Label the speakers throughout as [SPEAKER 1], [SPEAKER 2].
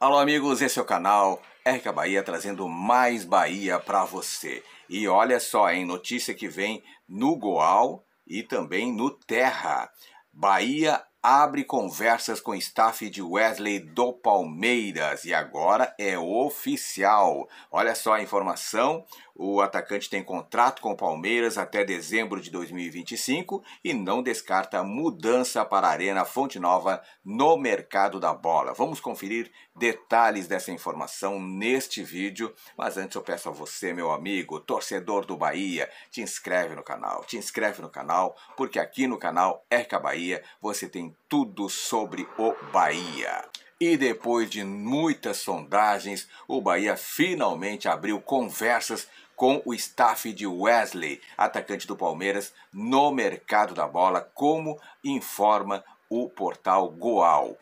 [SPEAKER 1] Alô amigos, esse é o canal RK Bahia trazendo mais Bahia para você. E olha só, em notícia que vem no Goal e também no Terra. Bahia abre conversas com o staff de Wesley do Palmeiras e agora é oficial. Olha só a informação, o atacante tem contrato com o Palmeiras até dezembro de 2025 e não descarta mudança para a Arena Fonte Nova no mercado da bola. Vamos conferir detalhes dessa informação neste vídeo, mas antes eu peço a você, meu amigo, torcedor do Bahia, te inscreve no canal, te inscreve no canal, porque aqui no canal Erca Bahia você tem tudo sobre o Bahia. E depois de muitas sondagens, o Bahia finalmente abriu conversas com o staff de Wesley, atacante do Palmeiras, no mercado da bola, como informa o portal Goal.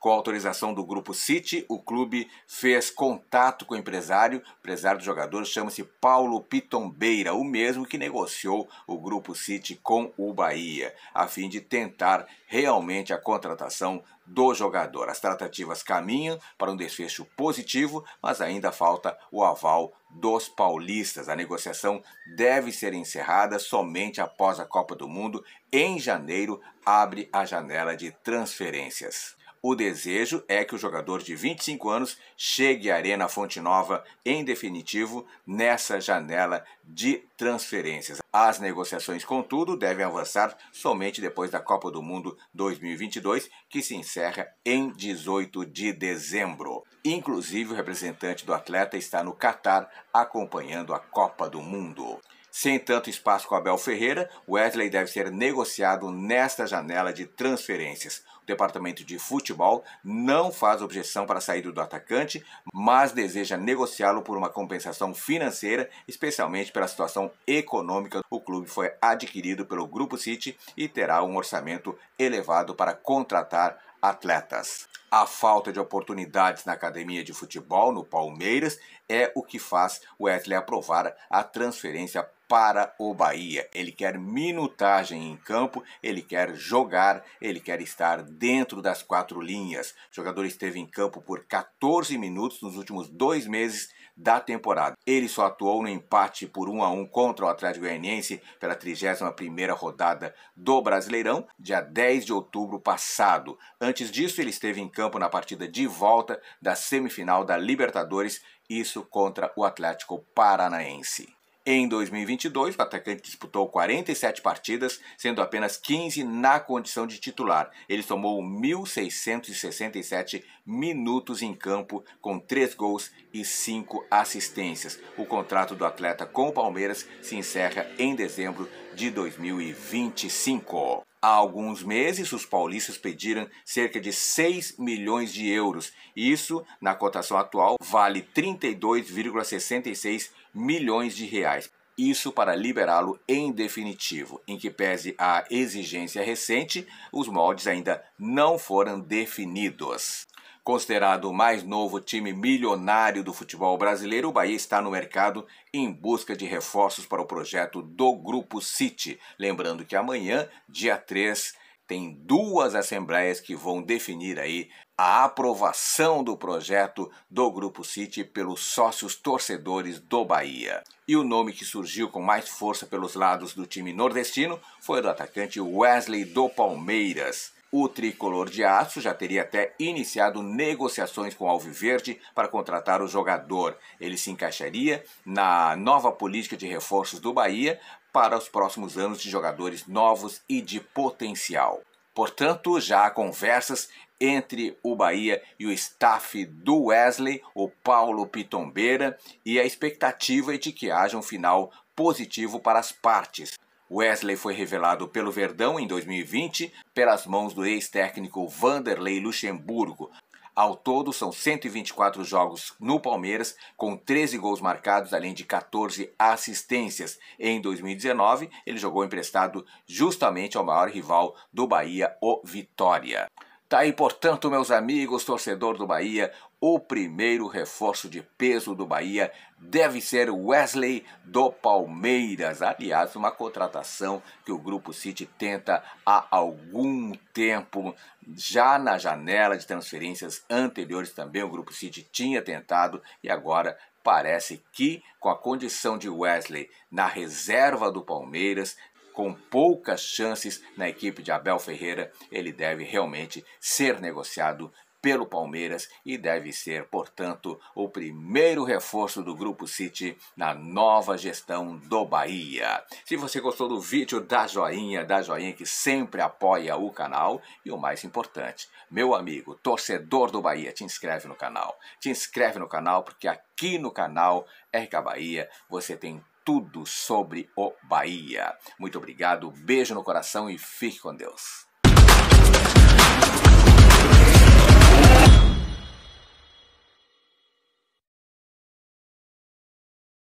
[SPEAKER 1] Com autorização do grupo City, o clube fez contato com o empresário. O empresário do jogador chama-se Paulo Pitombeira, o mesmo que negociou o grupo City com o Bahia, a fim de tentar realmente a contratação do jogador. As tratativas caminham para um desfecho positivo, mas ainda falta o aval dos paulistas. A negociação deve ser encerrada somente após a Copa do Mundo. Em janeiro, abre a janela de transferências. O desejo é que o jogador de 25 anos chegue à Arena Fonte Nova em definitivo nessa janela de transferências. As negociações, contudo, devem avançar somente depois da Copa do Mundo 2022, que se encerra em 18 de dezembro. Inclusive, o representante do atleta está no Catar acompanhando a Copa do Mundo. Sem tanto espaço com Abel Ferreira, Wesley deve ser negociado nesta janela de transferências departamento de futebol não faz objeção para a saída do atacante, mas deseja negociá-lo por uma compensação financeira, especialmente pela situação econômica. O clube foi adquirido pelo Grupo City e terá um orçamento elevado para contratar atletas. A falta de oportunidades na academia de futebol no Palmeiras é o que faz o Wesley aprovar a transferência para o Bahia. Ele quer minutagem em campo, ele quer jogar, ele quer estar dentro das quatro linhas. O jogador esteve em campo por 14 minutos nos últimos dois meses da temporada. Ele só atuou no empate por 1 a 1 contra o Atlético Goianiense pela 31ª rodada do Brasileirão, dia 10 de outubro passado. Antes disso, ele esteve em campo na partida de volta da semifinal da Libertadores, isso contra o Atlético Paranaense. Em 2022, o atacante disputou 47 partidas, sendo apenas 15 na condição de titular. Ele tomou 1.667 minutos em campo, com 3 gols e 5 assistências. O contrato do atleta com o Palmeiras se encerra em dezembro de 2025. Há alguns meses, os paulistas pediram cerca de 6 milhões de euros. Isso, na cotação atual, vale 32,66 milhões de reais. Isso para liberá-lo em definitivo, em que pese a exigência recente, os moldes ainda não foram definidos. Considerado o mais novo time milionário do futebol brasileiro, o Bahia está no mercado em busca de reforços para o projeto do Grupo City. Lembrando que amanhã, dia 3, tem duas assembleias que vão definir aí a aprovação do projeto do Grupo City pelos sócios torcedores do Bahia. E o nome que surgiu com mais força pelos lados do time nordestino foi o do atacante Wesley do Palmeiras. O tricolor de aço já teria até iniciado negociações com o Alviverde para contratar o jogador. Ele se encaixaria na nova política de reforços do Bahia para os próximos anos de jogadores novos e de potencial. Portanto, já há conversas entre o Bahia e o staff do Wesley, o Paulo Pitombeira, e a expectativa é de que haja um final positivo para as partes. Wesley foi revelado pelo Verdão em 2020 pelas mãos do ex-técnico Vanderlei Luxemburgo, ao todo, são 124 jogos no Palmeiras, com 13 gols marcados, além de 14 assistências. Em 2019, ele jogou emprestado justamente ao maior rival do Bahia, o Vitória. Tá aí, portanto, meus amigos, torcedor do Bahia, o primeiro reforço de peso do Bahia deve ser Wesley do Palmeiras. Aliás, uma contratação que o Grupo City tenta há algum tempo. Já na janela de transferências anteriores também o Grupo City tinha tentado e agora parece que, com a condição de Wesley na reserva do Palmeiras, com poucas chances na equipe de Abel Ferreira, ele deve realmente ser negociado pelo Palmeiras e deve ser, portanto, o primeiro reforço do Grupo City na nova gestão do Bahia. Se você gostou do vídeo, dá joinha, dá joinha que sempre apoia o canal e o mais importante, meu amigo, torcedor do Bahia, te inscreve no canal. Te inscreve no canal porque aqui no canal RK Bahia você tem tudo sobre o Bahia. Muito obrigado, beijo no coração e fique com Deus.